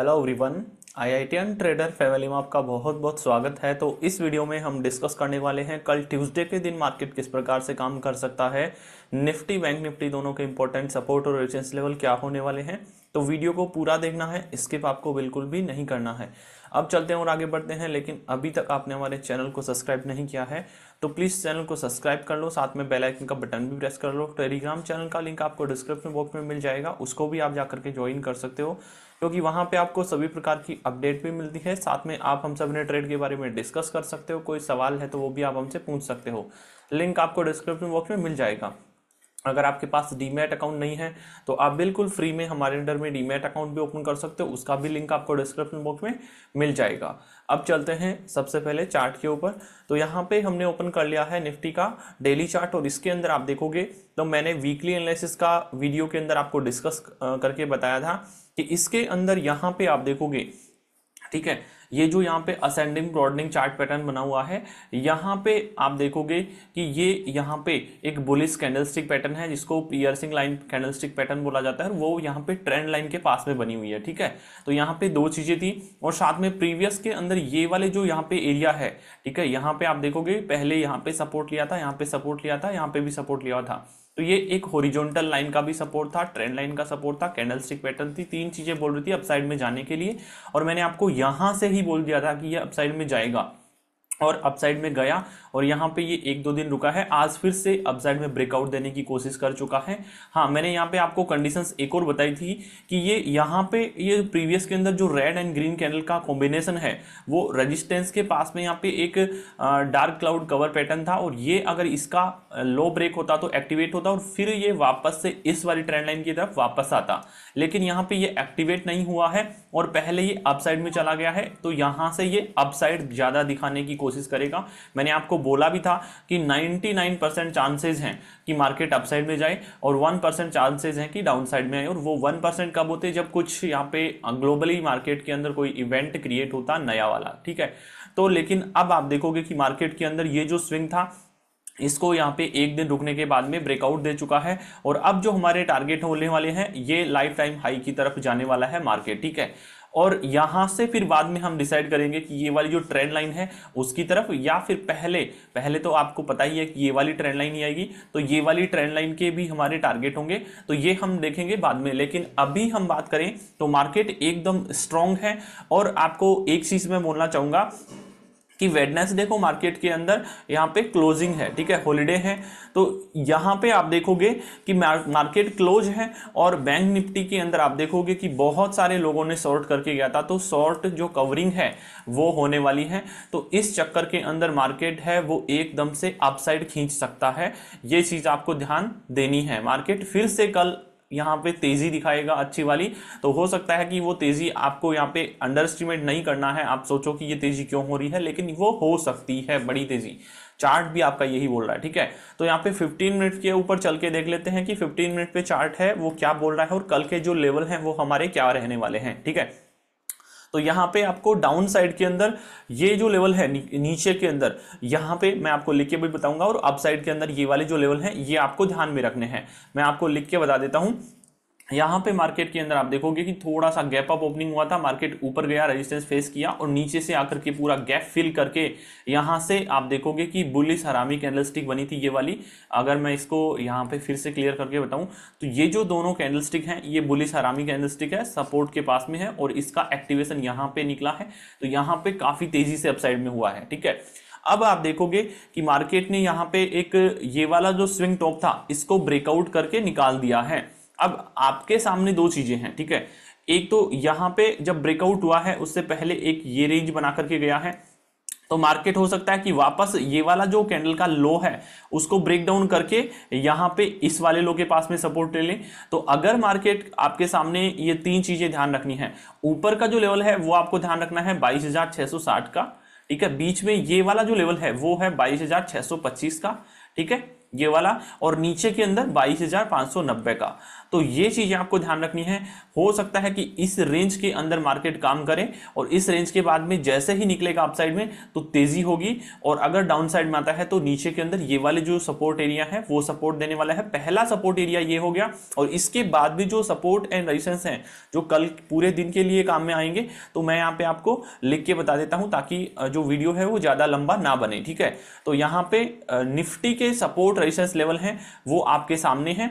hello everyone IITian trader family में आपका बहुत बहुत स्वागत है तो इस वीडियो में हम डिस्कस करने वाले हैं कल ट्यूसडे के दिन मार्केट किस प्रकार से काम कर सकता है निफ्टी बैंक निफ्टी दोनों के इम्पोर्टेंट सपोर्ट और रेजिस्टेंस लेवल क्या होने वाले हैं तो वीडियो को पूरा देखना है स्किप आपको बिल्कुल भी नहीं करना है अब चलते हैं और आगे बढ़ते हैं लेकिन अभी तक आपने हमारे चैनल को सब्सक्राइब नहीं किया है तो प्लीज़ चैनल को सब्सक्राइब कर लो साथ में बेल आइकन का बटन भी प्रेस कर लो टेलीग्राम चैनल का लिंक आपको डिस्क्रिप्शन बॉक्स में मिल जाएगा उसको भी आप जा करके ज्वाइन कर सकते हो क्योंकि वहाँ पे आपको सभी प्रकार की अपडेट भी मिलती है साथ में आप हम सब ने ट्रेड के बारे में डिस्कस कर सकते हो कोई सवाल है तो वो भी आप हमसे पूछ सकते हो लिंक आपको डिस्क्रिप्शन बॉक्स में मिल जाएगा अगर आपके पास डीमेट अकाउंट नहीं है तो आप बिल्कुल फ्री में हमारे अंडर में डीमेट अकाउंट भी ओपन कर सकते हो उसका भी लिंक आपको डिस्क्रिप्शन बॉक्स में मिल जाएगा अब चलते हैं सबसे पहले चार्ट के ऊपर तो यहाँ पे हमने ओपन कर लिया है निफ्टी का डेली चार्ट और इसके अंदर आप देखोगे तो मैंने वीकली एनालिसिस का वीडियो के अंदर आपको डिस्कस करके बताया था कि इसके अंदर यहाँ पे आप देखोगे ठीक है ये जो यहाँ पे असेंडिंग ब्रॉडनिंग चार्ट पैटर्न बना हुआ है यहाँ पे आप देखोगे कि ये यहाँ पे एक बुलिस कैंडलस्टिक पैटर्न है जिसको पियर्सिंग लाइन कैंडलस्टिक पैटर्न बोला जाता है वो यहाँ पे ट्रेंड लाइन के पास में बनी हुई है ठीक है तो यहाँ पे दो चीज़ें थी और साथ में प्रीवियस के अंदर ये वाले जो यहाँ पे एरिया है ठीक है यहाँ पे आप देखोगे पहले यहाँ पे सपोर्ट लिया था यहाँ पे सपोर्ट लिया था यहाँ पे भी सपोर्ट लिया था तो ये एक होरिजोनटल लाइन का भी सपोर्ट था ट्रेंड लाइन का सपोर्ट था कैंडल स्टिक पैटर्न थी तीन चीज़ें बोल रही थी अपसाइड में जाने के लिए और मैंने आपको यहां से ही बोल दिया था कि ये अपसाइड में जाएगा और अपसाइड में गया और यहाँ पे ये एक दो दिन रुका है आज फिर से अपसाइड में ब्रेकआउट देने की कोशिश कर चुका है हाँ मैंने यहाँ पे आपको कंडीशंस एक और बताई थी कि ये यहाँ पे ये प्रीवियस के अंदर जो रेड एंड ग्रीन कैंडल का कॉम्बिनेशन है वो रजिस्टेंस के पास में यहाँ पे एक डार्क क्लाउड कवर पैटर्न था और ये अगर इसका लो ब्रेक होता तो एक्टिवेट होता और फिर ये वापस से इस वाली ट्रेंड लाइन की तरफ वापस आता लेकिन यहाँ पे ये एक्टिवेट नहीं हुआ है और पहले ये अपसाइड में चला गया है तो यहाँ से ये अपसाइड ज़्यादा दिखाने की कोशिश कोशिश करेगा मैंने आपको बोला भी था कि 99% चांसेज हैं कि मार्केट अपसाइड में जाए और 1% चांसेज हैं कि डाउन साइड में आए और वो 1% कब होते जब कुछ यहाँ पे ग्लोबली मार्केट के अंदर कोई इवेंट क्रिएट होता नया वाला ठीक है तो लेकिन अब आप देखोगे कि मार्केट के अंदर ये जो स्विंग था इसको यहाँ पे एक दिन रुकने के बाद में ब्रेकआउट दे चुका है और अब जो हमारे टारगेट होने वाले हैं ये लाइफ टाइम हाई की तरफ जाने वाला है मार्केट ठीक है और यहाँ से फिर बाद में हम डिसाइड करेंगे कि ये वाली जो ट्रेंड लाइन है उसकी तरफ या फिर पहले पहले तो आपको पता ही है कि ये वाली ट्रेंड लाइन ही आएगी तो ये वाली ट्रेंड लाइन के भी हमारे टारगेट होंगे तो ये हम देखेंगे बाद में लेकिन अभी हम बात करें तो मार्केट एकदम स्ट्रांग है और आपको एक चीज़ मैं बोलना चाहूँगा कि वेडनेसडे को मार्केट के अंदर यहाँ पे क्लोजिंग है ठीक है हॉलीडे है तो यहाँ पे आप देखोगे कि मार्केट क्लोज है और बैंक निफ्टी के अंदर आप देखोगे कि बहुत सारे लोगों ने शॉर्ट करके गया था तो शॉर्ट जो कवरिंग है वो होने वाली है तो इस चक्कर के अंदर मार्केट है वो एकदम से अपसाइड खींच सकता है ये चीज़ आपको ध्यान देनी है मार्केट फिर से कल यहाँ पे तेज़ी दिखाएगा अच्छी वाली तो हो सकता है कि वो तेज़ी आपको यहाँ पे अंडर एस्टिमेट नहीं करना है आप सोचो कि ये तेज़ी क्यों हो रही है लेकिन वो हो सकती है बड़ी तेज़ी चार्ट भी आपका यही बोल रहा है ठीक है तो यहाँ पे 15 मिनट के ऊपर चल के देख लेते हैं कि 15 मिनट पे चार्ट है वो क्या बोल रहा है और कल के जो लेवल हैं वो हमारे क्या रहने वाले हैं ठीक है तो यहाँ पे आपको डाउन साइड के अंदर ये जो लेवल है नी, नीचे के अंदर यहां पे मैं आपको लिख के भी बताऊंगा और अप साइड के अंदर ये वाले जो लेवल हैं ये आपको ध्यान में रखने हैं मैं आपको लिख के बता देता हूं यहाँ पे मार्केट के अंदर आप देखोगे कि थोड़ा सा गैप अप ओपनिंग हुआ था मार्केट ऊपर गया रेजिस्टेंस फेस किया और नीचे से आकर के पूरा गैप फिल करके यहाँ से आप देखोगे कि बुलिस हरामी कैंडलस्टिक बनी थी ये वाली अगर मैं इसको यहाँ पे फिर से क्लियर करके बताऊँ तो ये जो दोनों स्टिक है ये बुलिस हरामी स्टिक है सपोर्ट के पास में है और इसका एक्टिवेशन यहाँ पे निकला है तो यहाँ पे काफ़ी तेज़ी से अपसाइड में हुआ है ठीक है अब आप देखोगे कि मार्केट ने यहाँ पे एक ये वाला जो स्विंग टॉप था इसको ब्रेकआउट करके निकाल दिया है अब आपके सामने दो चीजें हैं ठीक है एक तो यहां पे जब ब्रेकआउट हुआ है उससे पहले एक ये रेंज बना करके गया है तो मार्केट हो सकता है कि वापस ये वाला जो कैंडल का लो है उसको ब्रेक डाउन करके यहां पे इस वाले लो के पास में सपोर्ट ले लें तो अगर मार्केट आपके सामने ये तीन चीज़ें ध्यान रखनी है ऊपर का जो लेवल है वो आपको ध्यान रखना है 22,660 का ठीक है बीच में ये वाला जो लेवल है वो है बाईस का ठीक है ये वाला और नीचे के अंदर बाईस हजार पांच सौ नब्बे का तो ये चीज़ें आपको ध्यान रखनी है हो सकता है कि इस रेंज के अंदर मार्केट काम करे और इस रेंज के बाद में जैसे ही निकलेगा अपसाइड में तो तेज़ी होगी और अगर डाउन साइड में आता है तो नीचे के अंदर ये वाले जो सपोर्ट एरिया है वो सपोर्ट देने वाला है पहला सपोर्ट एरिया ये हो गया और इसके बाद भी जो सपोर्ट एंड रेजिस्टेंस है जो कल पूरे दिन के लिए काम में आएंगे तो मैं यहाँ पे आपको लिख के बता देता हूं ताकि जो वीडियो है वो ज़्यादा लंबा ना बने ठीक है तो यहाँ पे निफ्टी के सपोर्ट ट्रेशर्स लेवल हैं वो आपके सामने हैं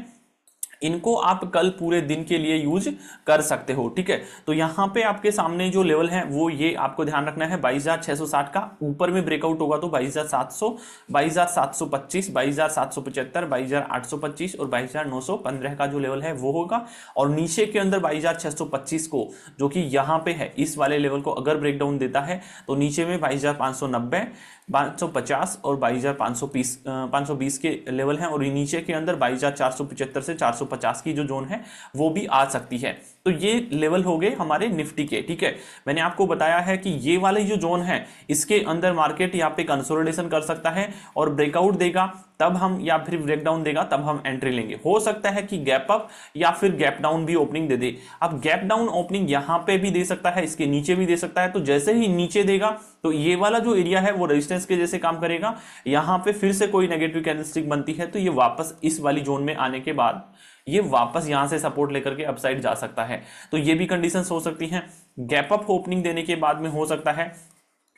इनको आप कल पूरे दिन के लिए यूज कर सकते हो ठीक है तो यहां पे आपके सामने जो लेवल है वो ये आपको ध्यान रखना है बाईस हजार छह सौ साठ का ऊपर में ब्रेकआउट होगा तो बाईस हजार सात सौ बाईस हजार सात सौ पच्चीस बाईस हजार सात सौ पचहत्तर बाईस हजार आठ सौ पच्चीस और बाईस हजार नौ सौ पंद्रह का जो लेवल है वो होगा और नीचे के अंदर बाईस हजार छह सौ पच्चीस को जो कि यहाँ पे है इस वाले लेवल को अगर ब्रेकडाउन देता है तो नीचे में बाईस हजार सौ नब्बे सौ पचास और बाईस हजार सौ बीस के लेवल है और नीचे के अंदर बाईस हजार चार सौ पचहत्तर से चार सौ 150 की जो जोन है वो भी आ सकती है तो ये लेवल हो गए हमारे निफ्टी के ठीक है मैंने आपको बताया है कि ये वाले जो जोन है इसके अंदर मार्केट यहाँ पे कंसोलिडेशन कर सकता है और ब्रेकआउट देगा तब हम या फिर ब्रेकडाउन देगा तब हम एंट्री लेंगे हो सकता है कि गैप अप या फिर गैप डाउन भी ओपनिंग दे दे अब गैप डाउन ओपनिंग यहां पे भी दे सकता है इसके नीचे भी दे सकता है तो जैसे ही नीचे देगा तो ये वाला जो एरिया है वो रेजिस्टेंस के जैसे काम करेगा यहां पे फिर से कोई नेगेटिव कैंडलस्टिक बनती है तो ये वापस इस वाली जोन में आने के बाद ये वापस यहां से सपोर्ट लेकर के अपसाइड जा सकता है तो ये भी कंडीशन हो सकती हैं गैप अप ओपनिंग देने के बाद में हो सकता है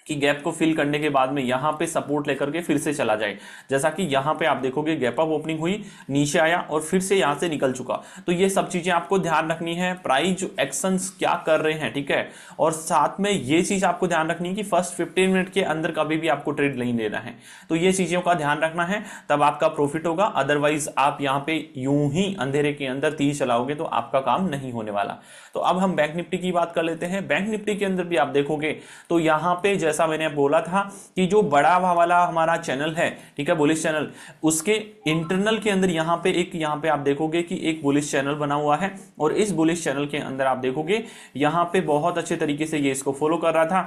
कि गैप को फिल करने के बाद में यहां पे सपोर्ट लेकर के फिर से चला जाए जैसा कि यहां पे आप देखोगे गैप अप ओपनिंग हुई नीचे आया और फिर से यहां से निकल चुका तो ये सब चीज़ें आपको ध्यान रखनी है प्राइस एक्शन एक्शंस क्या कर रहे हैं ठीक है और साथ में ये चीज़ आपको ध्यान रखनी है कि फर्स्ट फिफ्टीन मिनट के अंदर कभी भी आपको ट्रेड नहीं लेना है तो ये चीज़ों का ध्यान रखना है तब आपका प्रॉफिट होगा अदरवाइज आप यहाँ पे यूं ही अंधेरे के अंदर तीर चलाओगे तो आपका काम नहीं होने वाला तो अब हम बैंक निफ्टी की बात कर लेते हैं बैंक निफ्टी के अंदर भी आप देखोगे तो यहाँ पे जैसा मैंने बोला था कि जो बड़ा वाला हमारा चैनल है ठीक है बुलिस चैनल उसके इंटरनल के अंदर यहाँ पे एक यहाँ पे आप देखोगे कि एक बुलिस चैनल बना हुआ है और इस बुलिस चैनल के अंदर आप देखोगे यहाँ पे बहुत अच्छे तरीके से ये इसको फॉलो कर रहा था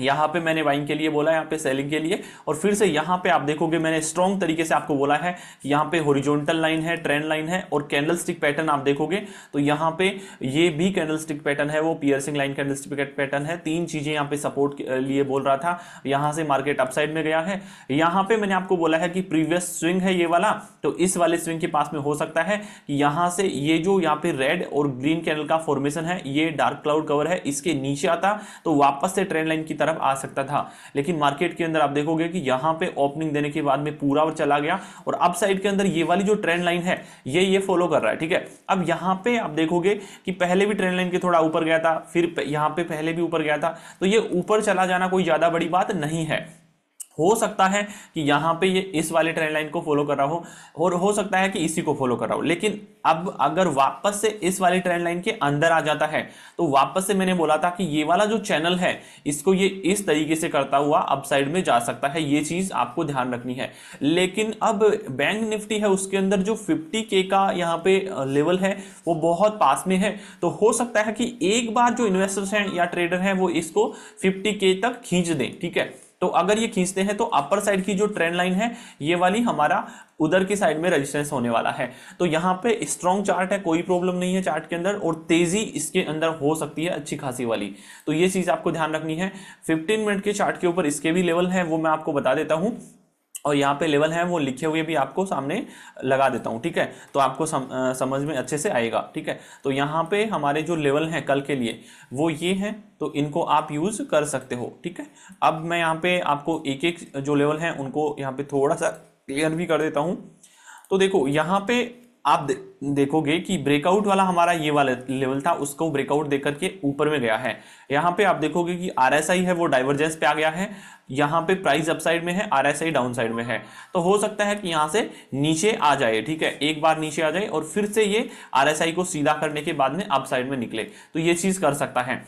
यहाँ पे मैंने बाइंग के लिए बोला यहाँ पे सेलिंग के लिए और फिर से यहाँ पे आप देखोगे मैंने स्ट्रॉन्ग तरीके से आपको बोला है यहाँ पे होरिजोनटल लाइन है ट्रेंड लाइन है और कैंडल स्टिक पैटर्न आप देखोगे तो यहाँ पे ये भी कैंडल स्टिक पैटर्न है वो piercing line candlestick pattern है तीन चीज़ें यहाँ पे सपोर्ट लिए बोल रहा था यहाँ से मार्केट अपसाइड में गया है यहाँ पे मैंने आपको बोला है कि प्रीवियस स्विंग है ये वाला तो इस वाले स्विंग के पास में हो सकता है कि यहाँ से ये जो यहाँ पे रेड और ग्रीन कैंडल का फॉर्मेशन है ये डार्क क्लाउड कवर है इसके नीचे आता तो वापस से ट्रेंड लाइन की तरफ आ सकता था लेकिन मार्केट के अंदर आप देखोगे कि यहां पे ओपनिंग देने के बाद में पूरा और चला गया और अप साइड के अंदर ये वाली जो ट्रेंड लाइन है ये ये फॉलो कर रहा है ठीक है अब यहां पे आप देखोगे कि पहले भी ट्रेंड लाइन के थोड़ा ऊपर गया था फिर यहां पर पहले भी ऊपर गया था तो ये ऊपर चला जाना कोई ज़्यादा बड़ी बात नहीं है हो सकता है कि यहां पे ये इस वाले ट्रेंड लाइन को फॉलो कर रहा हो और हो सकता है कि इसी को फॉलो कर रहा हो लेकिन अब अगर वापस से इस वाले ट्रेंड लाइन के अंदर आ जाता है तो वापस से मैंने बोला था कि ये वाला जो चैनल है इसको ये इस तरीके से करता हुआ अपसाइड में जा सकता है ये चीज़ आपको ध्यान रखनी है लेकिन अब बैंक निफ्टी है उसके अंदर जो फिफ्टी के का यहाँ पे लेवल है वो बहुत पास में है तो हो सकता है कि एक बार जो इन्वेस्टर्स हैं या ट्रेडर हैं वो इसको फिफ्टी के तक खींच दें ठीक है तो अगर ये खींचते हैं तो अपर साइड की जो ट्रेंड लाइन है ये वाली हमारा उधर की साइड में रेजिस्टेंस होने वाला है तो यहाँ पे स्ट्रॉन्ग चार्ट है कोई प्रॉब्लम नहीं है चार्ट के अंदर और तेजी इसके अंदर हो सकती है अच्छी खासी वाली तो ये चीज आपको ध्यान रखनी है 15 मिनट के चार्ट के ऊपर इसके भी लेवल है वो मैं आपको बता देता हूँ और यहाँ पे लेवल है वो लिखे हुए भी आपको सामने लगा देता हूँ ठीक है तो आपको सम, आ, समझ में अच्छे से आएगा ठीक है तो यहाँ पे हमारे जो लेवल हैं कल के लिए वो ये हैं तो इनको आप यूज़ कर सकते हो ठीक है अब मैं यहाँ पे आपको एक एक जो लेवल हैं उनको यहाँ पे थोड़ा सा क्लियर भी कर देता हूँ तो देखो यहाँ पे आप दे, देखोगे कि ब्रेकआउट वाला हमारा ये वाला लेवल था उसको ब्रेकआउट देकर के ऊपर में गया है यहाँ पे आप देखोगे कि आर है वो डाइवर्जेंस पे आ गया है यहाँ पे प्राइस अपसाइड में है आर एस डाउनसाइड में है तो हो सकता है कि यहाँ से नीचे आ जाए ठीक है एक बार नीचे आ जाए और फिर से ये आर को सीधा करने के बाद में अपसाइड में निकले तो ये चीज़ कर सकता है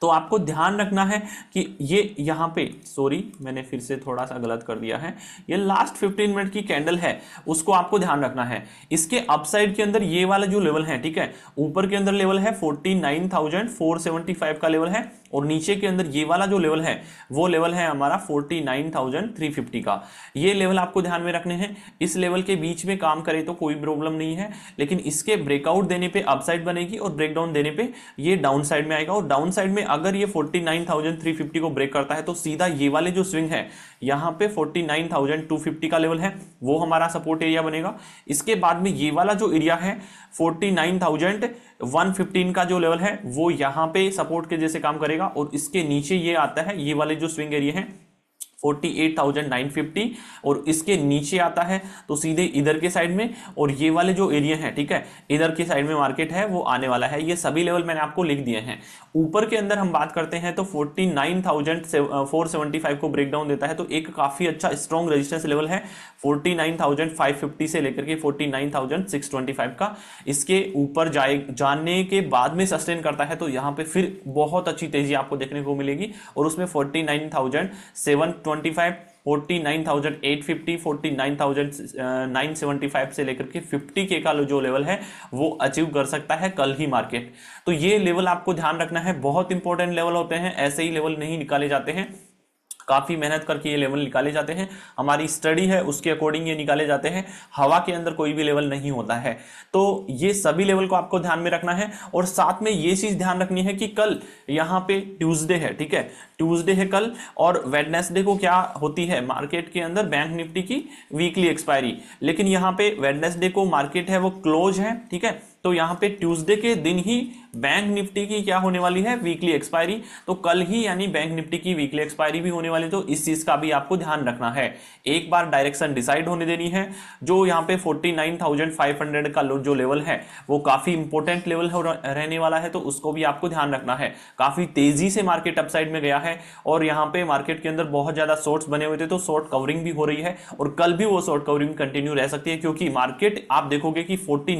तो आपको ध्यान रखना है कि ये यहाँ पे सॉरी मैंने फिर से थोड़ा सा गलत कर दिया है ये लास्ट फिफ्टीन मिनट की कैंडल है उसको आपको ध्यान रखना है इसके अपसाइड के अंदर ये वाला जो लेवल है ठीक है ऊपर के अंदर लेवल है forty nine thousand four seventy five का लेवल है और नीचे के अंदर ये वाला जो लेवल है वो लेवल है हमारा 49,350 का ये लेवल आपको ध्यान में रखने हैं इस लेवल के बीच में काम करें तो कोई प्रॉब्लम नहीं है लेकिन इसके ब्रेकआउट देने पे अपसाइड बनेगी और ब्रेकडाउन देने पे ये डाउन साइड में आएगा और डाउन साइड में अगर ये 49,350 को ब्रेक करता है तो सीधा ये वाले जो स्विंग है यहाँ पे फोर्टी का लेवल है वो हमारा सपोर्ट एरिया बनेगा इसके बाद में ये वाला जो एरिया है फोर्टी 115 का जो लेवल है वो यहां पे सपोर्ट के जैसे काम करेगा और इसके नीचे ये आता है ये वाले जो स्विंग एरिया है 48,950 और इसके नीचे आता है तो सीधे इधर के साइड में और ये वाले जो एरिया है ठीक है इधर के साइड में मार्केट है वो आने वाला है ये सभी लेवल मैंने आपको लिख दिए हैं ऊपर के अंदर हम बात करते हैं तो 49,475 uh, को ब्रेक डाउन देता है तो एक काफ़ी अच्छा स्ट्रॉन्ग रेजिस्टेंस लेवल है 49,550 से लेकर के 49,625 का इसके ऊपर जाए जाने के बाद में सस्टेन करता है तो यहाँ पे फिर बहुत अच्छी तेजी आपको देखने को मिलेगी और उसमें 49,725 49,850, 49,975 से लेकर के के का जो लेवल है वो अचीव कर सकता है कल ही मार्केट तो ये लेवल आपको ध्यान रखना है बहुत इंपॉर्टेंट लेवल होते हैं ऐसे ही लेवल नहीं निकाले जाते हैं काफ़ी मेहनत करके ये लेवल निकाले जाते हैं हमारी स्टडी है उसके अकॉर्डिंग ये निकाले जाते हैं हवा के अंदर कोई भी लेवल नहीं होता है तो ये सभी लेवल को आपको ध्यान में रखना है और साथ में ये चीज़ ध्यान रखनी है कि कल यहाँ पे ट्यूजडे है ठीक है ट्यूजडे है कल और वेडनेसडे को क्या होती है मार्केट के अंदर बैंक निफ्टी की वीकली एक्सपायरी लेकिन यहाँ पे वेडनेसडे को मार्केट है वो क्लोज है ठीक है तो यहाँ पे ट्यूसडे के दिन ही बैंक निफ्टी की क्या होने वाली है वीकली एक्सपायरी तो कल ही यानी बैंक निफ्टी की वीकली एक्सपायरी भी होने वाली तो इस चीज का भी आपको ध्यान रखना है एक बार डायरेक्शन डिसाइड होने देनी है जो यहाँ पे 49,500 का जो लेवल है वो काफी इंपोर्टेंट लेवल रहने वाला है तो उसको भी आपको ध्यान रखना है काफी तेजी से मार्केट अपसाइड में गया है और यहाँ पे मार्केट के अंदर बहुत ज्यादा शॉर्ट्स बने हुए थे तो शॉर्ट कवरिंग भी हो रही है और कल भी वो शॉर्ट कवरिंग कंटिन्यू रह सकती है क्योंकि मार्केट आप देखोगे कि फोर्टी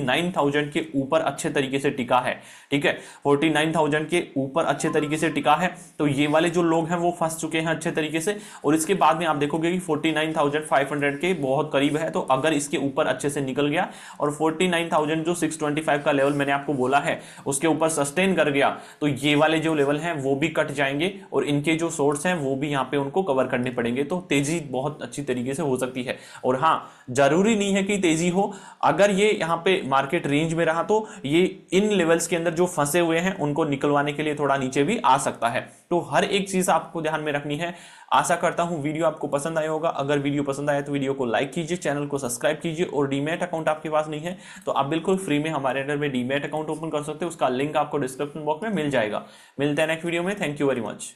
के ऊपर अच्छे तरीके से टिका है ठीक ठीक है 49,000 के ऊपर अच्छे तरीके से टिका है तो ये वाले जो लोग हैं वो फंस चुके हैं अच्छे तरीके से और इसके बाद में आप देखोगे कि 49,500 के बहुत करीब है तो अगर इसके ऊपर अच्छे से निकल गया और 49,000 जो 625 का लेवल मैंने आपको बोला है उसके ऊपर सस्टेन कर गया तो ये वाले जो लेवल है वो भी कट जाएंगे और इनके जो सोर्स हैं वो भी यहाँ पे उनको कवर करने पड़ेंगे तो तेजी बहुत अच्छी तरीके से हो सकती है और हाँ जरूरी नहीं है कि तेजी हो अगर ये यहाँ पे मार्केट रेंज में रहा तो ये इन लेवल्स के अंदर जो फंसे हुए हैं उनको निकलवाने के लिए थोड़ा नीचे भी आ सकता है तो हर एक चीज़ आपको ध्यान में रखनी है आशा करता हूं वीडियो आपको पसंद आया होगा अगर वीडियो पसंद आया तो वीडियो को लाइक कीजिए चैनल को सब्सक्राइब कीजिए और डीमेट अकाउंट आपके पास नहीं है तो आप बिल्कुल फ्री में हमारे अंडर में डीमेट अकाउंट ओपन कर सकते हैं उसका लिंक आपको डिस्क्रिप्शन बॉक्स में मिल जाएगा मिलता है नेक्स्ट वीडियो में थैंक यू वेरी मच